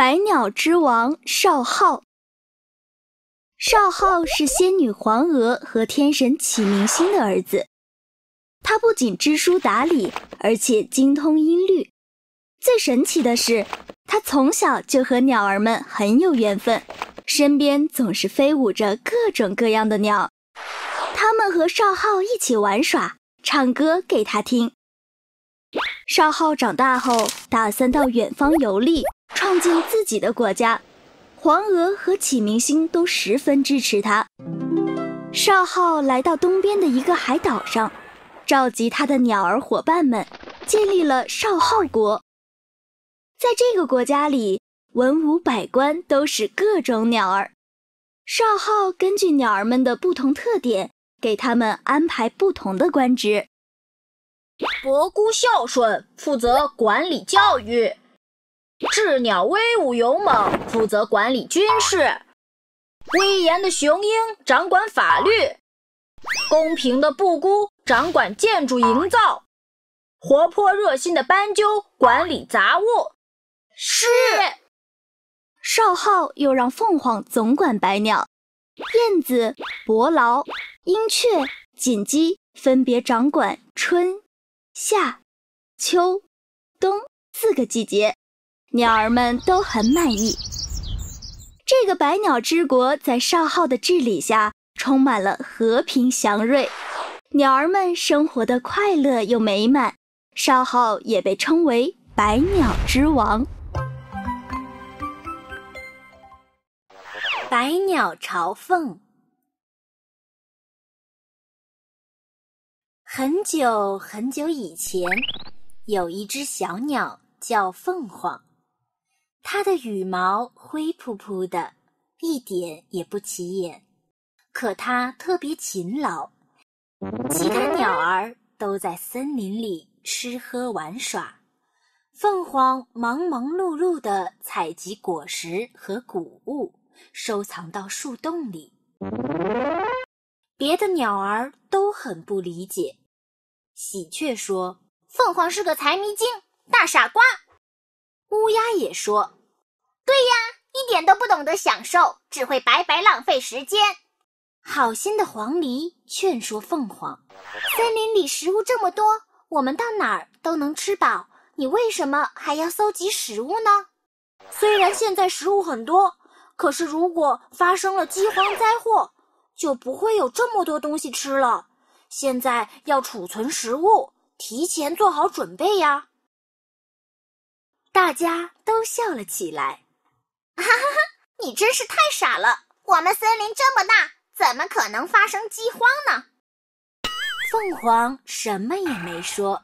百鸟之王少昊，少昊是仙女黄娥和天神启明星的儿子。他不仅知书达理，而且精通音律。最神奇的是，他从小就和鸟儿们很有缘分，身边总是飞舞着各种各样的鸟。他们和少昊一起玩耍，唱歌给他听。少昊长大后，打算到远方游历，创建自己的国家。黄娥和启明星都十分支持他。少昊来到东边的一个海岛上，召集他的鸟儿伙伴们，建立了少昊国。在这个国家里，文武百官都是各种鸟儿。少昊根据鸟儿们的不同特点，给他们安排不同的官职。伯姑孝顺，负责管理教育；雉鸟威武勇猛，负责管理军事；威严的雄鹰掌管法律；公平的布姑掌管建筑营造；活泼热心的斑鸠管理杂物。是。少昊又让凤凰总管百鸟，燕子、伯劳、鹰雀、锦鸡分别掌管春。夏、秋、冬四个季节，鸟儿们都很满意。这个百鸟之国在少昊的治理下，充满了和平祥瑞，鸟儿们生活的快乐又美满。少昊也被称为百鸟之王。百鸟朝凤。很久很久以前，有一只小鸟叫凤凰。它的羽毛灰扑扑的，一点也不起眼。可它特别勤劳。其他鸟儿都在森林里吃喝玩耍，凤凰忙忙碌碌地采集果实和谷物，收藏到树洞里。别的鸟儿都很不理解。喜鹊说：“凤凰是个财迷精，大傻瓜。”乌鸦也说：“对呀，一点都不懂得享受，只会白白浪费时间。”好心的黄鹂劝说凤凰：“森林里食物这么多，我们到哪儿都能吃饱，你为什么还要搜集食物呢？”虽然现在食物很多，可是如果发生了饥荒灾祸，就不会有这么多东西吃了。现在要储存食物，提前做好准备呀！大家都笑了起来。哈哈哈！你真是太傻了！我们森林这么大，怎么可能发生饥荒呢？凤凰什么也没说，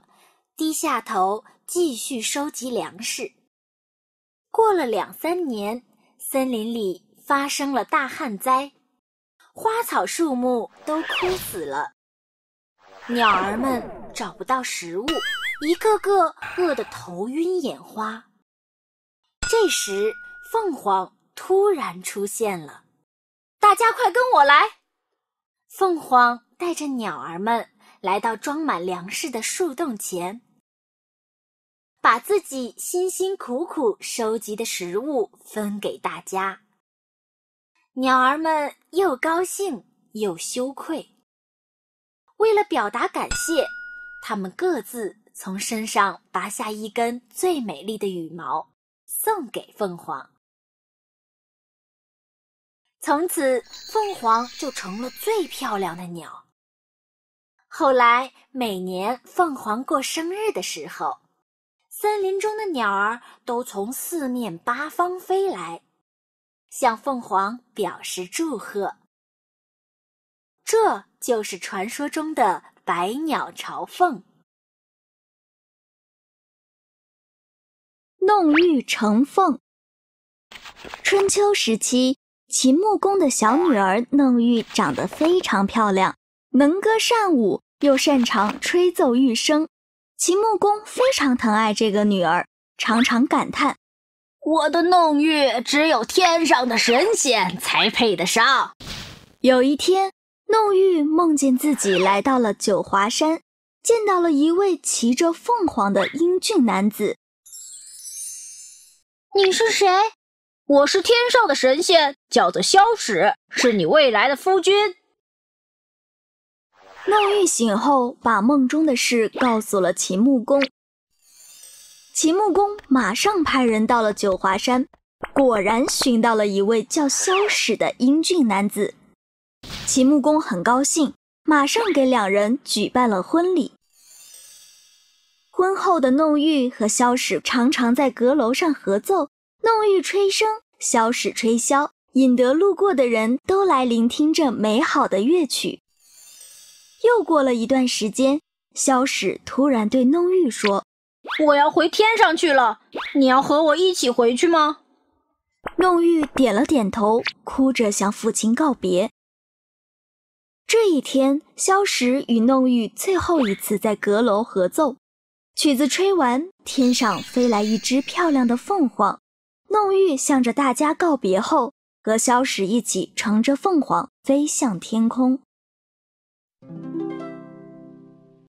低下头继续收集粮食。过了两三年，森林里发生了大旱灾，花草树木都枯死了。鸟儿们找不到食物，一个个饿得头晕眼花。这时，凤凰突然出现了，大家快跟我来！凤凰带着鸟儿们来到装满粮食的树洞前，把自己辛辛苦苦收集的食物分给大家。鸟儿们又高兴又羞愧。为了表达感谢，他们各自从身上拔下一根最美丽的羽毛，送给凤凰。从此，凤凰就成了最漂亮的鸟。后来，每年凤凰过生日的时候，森林中的鸟儿都从四面八方飞来，向凤凰表示祝贺。这就是传说中的百鸟朝凤。弄玉成凤。春秋时期，秦穆公的小女儿弄玉长得非常漂亮，能歌善舞，又擅长吹奏玉笙。秦穆公非常疼爱这个女儿，常常感叹：“我的弄玉，只有天上的神仙才配得上。”有一天。弄玉梦见自己来到了九华山，见到了一位骑着凤凰的英俊男子。你是谁？我是天上的神仙，叫做萧史，是你未来的夫君。弄玉醒后，把梦中的事告诉了秦穆公。秦穆公马上派人到了九华山，果然寻到了一位叫萧史的英俊男子。秦穆公很高兴，马上给两人举办了婚礼。婚后的弄玉和萧史常常在阁楼上合奏，弄玉吹笙，萧史吹箫，引得路过的人都来聆听这美好的乐曲。又过了一段时间，萧史突然对弄玉说：“我要回天上去了，你要和我一起回去吗？”弄玉点了点头，哭着向父亲告别。这一天，萧石与弄玉最后一次在阁楼合奏，曲子吹完，天上飞来一只漂亮的凤凰。弄玉向着大家告别后，和萧石一起乘着凤凰飞向天空。